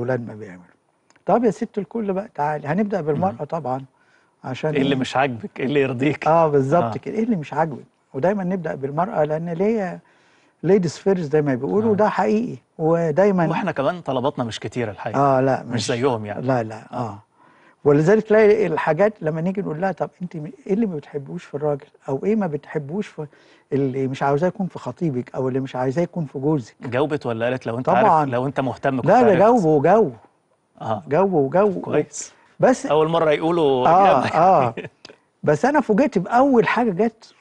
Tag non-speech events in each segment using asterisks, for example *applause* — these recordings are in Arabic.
ما بيعملوا طب يا ست الكل بقى تعالي هنبدا بالمراه طبعا عشان ايه اللي مش عاجبك ايه اللي يرضيك اه بالظبط آه. كده ايه اللي مش عاجبك ودايما نبدا بالمراه لان ليه ليديز فيرست زي ما بيقولوا آه. ده حقيقي ودايما واحنا كمان طلباتنا مش كتيره الحقيقه اه لا مش, مش زيهم يعني لا لا اه, آه. ولذلك تلاقي الحاجات لما نيجي نقول لها طب انت ايه اللي ما بتحبوش في الراجل او ايه ما بتحبوش في اللي مش عاوزاه يكون في خطيبك او اللي مش عايزاه يكون في جوزك جاوبت ولا قالت لو انت طبعا عارف لو انت مهتم كنت لا لا جاوب وجو اه جاوب وجاوب كويس بس اول مره يقولوا اه اه بس انا فوجئت باول حاجه جت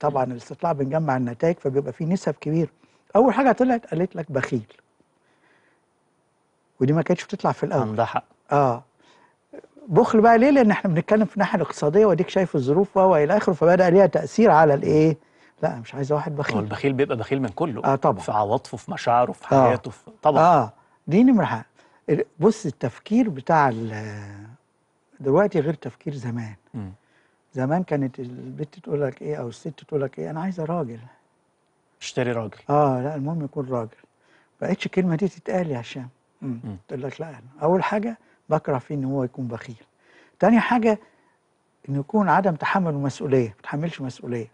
طبعا الاستطلاع بنجمع النتائج فبيبقى في نسب كبيره اول حاجه طلعت قالت لك بخيل ودي ما كانتش بتطلع في الاول عندها حق اه بخل بقى ليه؟ لان احنا بنتكلم في الناحيه الاقتصاديه واديك شايف الظروف والى اخره فبدا ليها تاثير على الايه؟ لا مش عايز واحد بخيل هو البخيل بيبقى بخيل من كله اه طبعا في عواطفه في مشاعره في آه. حياته آه. في طبعا اه دي نمره حاجه بص التفكير بتاع دلوقتي غير تفكير زمان م. زمان كانت البت تقول لك ايه او الست تقول لك ايه انا عايزه راجل اشتري راجل اه لا المهم يكون راجل ما بقتش الكلمه دي تتقال يا هشام تقول لك لا اول حاجه بكره فيه ان هو يكون بخيل تاني حاجه ان يكون عدم تحمل المسؤوليه ما تحملش مسؤوليه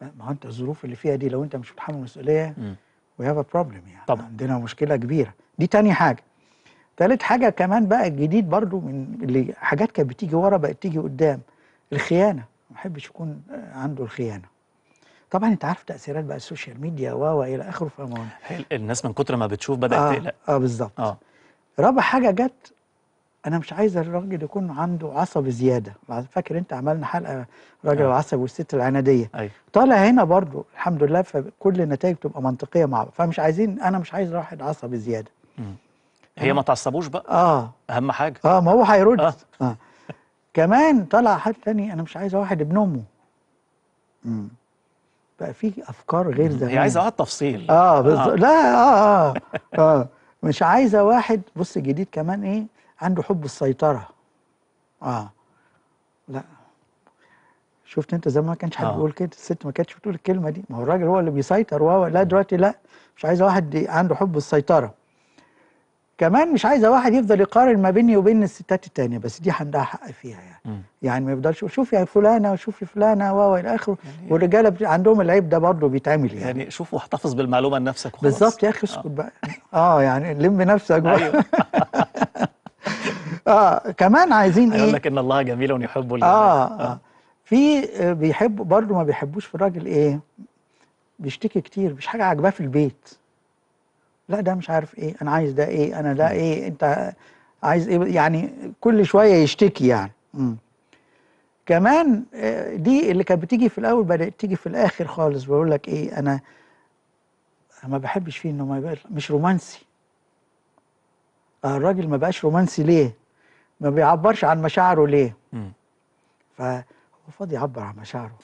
ما هو انت الظروف اللي فيها دي لو انت مش متحمل مسؤوليه وي هاف ا بروبلم يعني طبعا. عندنا مشكله كبيره دي تاني حاجه تالت حاجه كمان بقى الجديد برضو من اللي حاجات كانت بتيجي ورا بقت تيجي قدام الخيانه ما بحبش يكون عنده الخيانه طبعا انت عارف تاثيرات بقى السوشيال ميديا و و الى اخره فاهم الناس من كتر ما بتشوف بدات آه تقلق اه بالظبط اه رابع حاجه جت انا مش عايز الراجل يكون عنده عصب زياده فاكر انت عملنا حلقه راجل أيوة. العصب والست العناديه أيوة. طالع هنا برضو الحمد لله فكل النتائج بتبقى منطقيه مع بعض فمش عايزين انا مش عايز واحد عصبي زياده مم. هي ما تعصبوش بقى اه اهم حاجه اه ما هو هيرد آه. آه. كمان طلع حد تاني انا مش عايز واحد ابن امه امم بقى في افكار غير زمان هي عايزه واحد تفصيل اه بالظبط آه،, آه. لا آه, اه اه مش عايزه واحد بص جديد كمان ايه عنده حب السيطرة اه لا شفت انت زمان ما كانش حد آه. بيقول كده الست ما كانتش بتقول الكلمه دي ما هو الراجل هو اللي بيسيطر وهو لا دلوقتي لا مش عايزه واحد عنده حب السيطره كمان مش عايزه واحد يفضل يقارن ما بيني وبين الستات التانيه بس دي عندها حق فيها يعني م. يعني ما يفضلش شوف يا فلانه وشوفي فلانه و الى اخره يعني إيه؟ والرجاله بت... عندهم العيب ده برضه بيتعمل يعني يعني شوف واحتفظ بالمعلومه لنفسك بالظبط يا اخي اسكت آه. بقى اه يعني لم نفسك بقى أيوه. *laughs* اه كمان عايزين ايه يقول لك ان الله جميل يحب الجميل آه،, آه, اه في آه، بيحبوا برضه ما بيحبوش في الراجل ايه بيشتكي كتير مش حاجه عاجباه في البيت لا ده مش عارف ايه انا عايز ده ايه انا ده ايه انت عايز ايه يعني كل شويه يشتكي يعني م. كمان آه، دي اللي كانت بتيجي في الاول بدات تيجي في الاخر خالص بقول لك ايه انا ما بحبش فيه انه ما يبقى مش رومانسي الراجل ما بقاش رومانسي ليه ما بيعبرش عن مشاعره ليه فهو فاضي يعبر عن مشاعره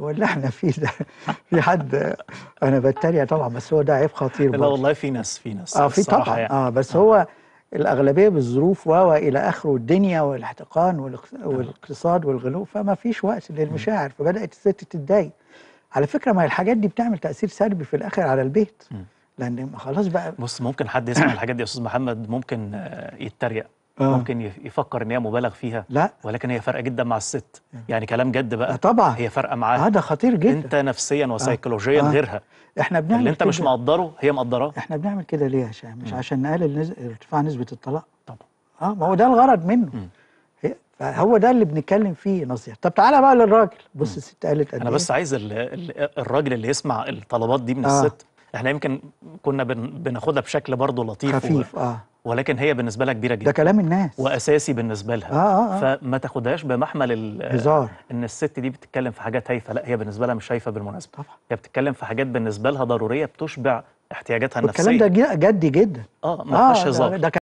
هو اللي احنا فيه ده *laughs* في حد انا بتريق طبعا بس هو ده عيب خطير لا والله في ناس في ناس اه في طبعا يعني. اه بس آه. هو الاغلبيه بالظروف و الى اخره والدنيا والاحتقان آه. والاقتصاد والغلو فما فيش وقت للمشاعر فبدات الست تتضايق على فكره ما الحاجات دي بتعمل تاثير سلبي في الاخر على البيت لان خلاص بقى بص ممكن حد يسمع الحاجات دي يا استاذ محمد ممكن آه، يتريق آه. ممكن يفكر ان هي مبالغ فيها لا ولكن هي فارقه جدا مع الست يعني كلام جد بقى آه طبعا هي فارقه معاها هذا آه خطير جدا انت نفسيا آه. وسيكولوجيا آه. آه. غيرها احنا بنعمل اللي انت كده. مش مقدره هي مقدراه احنا بنعمل كده ليه يا هشام مش م. عشان نقلل نز... ارتفاع نسبه الطلاق طبعا اه ما هو ده الغرض منه م. فهو ده اللي بنتكلم فيه نصيحه طب تعالى بقى للراجل بص الست قالت قد انا بس إيه؟ عايز الراجل اللي يسمع الطلبات دي من آه. الست احنا يمكن كنا بناخدها بشكل برضه لطيف خفيف و... اه ولكن هي بالنسبه لها كبيره جدا ده كلام الناس واساسي بالنسبه لها آه آه آه. فما تاخدهاش بمحمل الهزار ان الست دي بتتكلم في حاجات هايفه لا هي بالنسبه لها مش هايفه بالمناسبه طبعا هي بتتكلم في حاجات بالنسبه لها ضروريه بتشبع احتياجاتها النفسيه الكلام ده جدي جدا اه ما آه فيهاش هزار